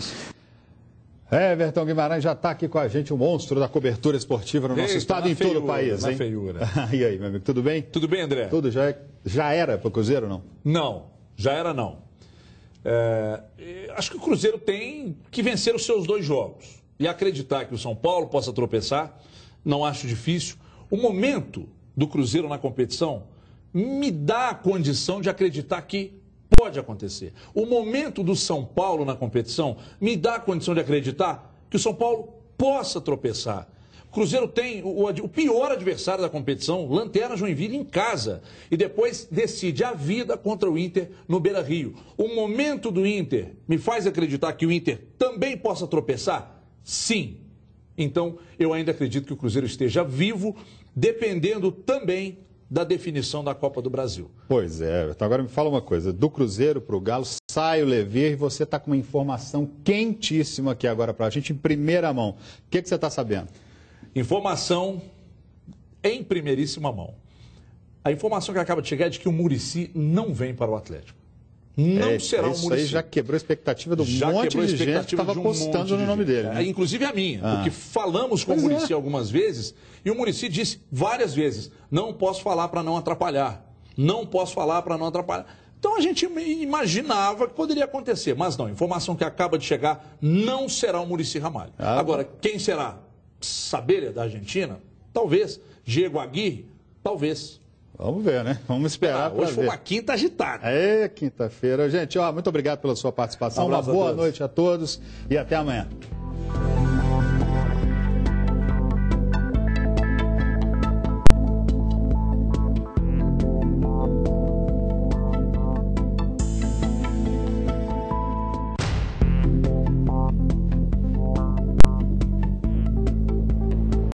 Isso. É, Everton Guimarães já está aqui com a gente, o um monstro da cobertura esportiva no nosso estado e em feiura, todo o país, hein? feiura. e aí, meu amigo, tudo bem? Tudo bem, André? Tudo, já, é, já era para o Cruzeiro, não? Não, já era não. É, acho que o Cruzeiro tem que vencer os seus dois jogos. E acreditar que o São Paulo possa tropeçar, não acho difícil. O momento do Cruzeiro na competição me dá a condição de acreditar que Pode acontecer. O momento do São Paulo na competição me dá a condição de acreditar que o São Paulo possa tropeçar. O Cruzeiro tem o, o, pior adversário da competição, Lanterna Joinville, em casa. E depois decide a vida contra o Inter no Beira Rio. O momento do Inter me faz acreditar que o Inter também possa tropeçar? Sim. Então, eu ainda acredito que o Cruzeiro esteja vivo, dependendo também da definição da Copa do Brasil. Pois é. Então agora me fala uma coisa. Do Cruzeiro para o Galo, sai o Levi e você está com uma informação quentíssima aqui agora para a gente, em primeira mão. O que, que você está sabendo? Informação em primeiríssima mão. A informação que acaba de chegar é de que o Murici não vem para o Atlético. Não é, será o Muricy Isso Aí já quebrou a expectativa do já monte quebrou a expectativa de gente que estava um apostando no nome dele. Né? É, inclusive a minha, ah. porque falamos com pois o Murici é. algumas vezes e o Murici disse várias vezes: não posso falar para não atrapalhar, não posso falar para não atrapalhar. Então a gente imaginava que poderia acontecer, mas não. Informação que acaba de chegar não será o Murici Ramalho. Ah. Agora, quem será? Saberia é da Argentina? Talvez. Diego Aguirre? Talvez. Vamos ver, né? Vamos esperar. Ah, hoje foi uma quinta agitada. É, quinta-feira. Gente, ó, muito obrigado pela sua participação. Um uma boa a noite a todos e até amanhã.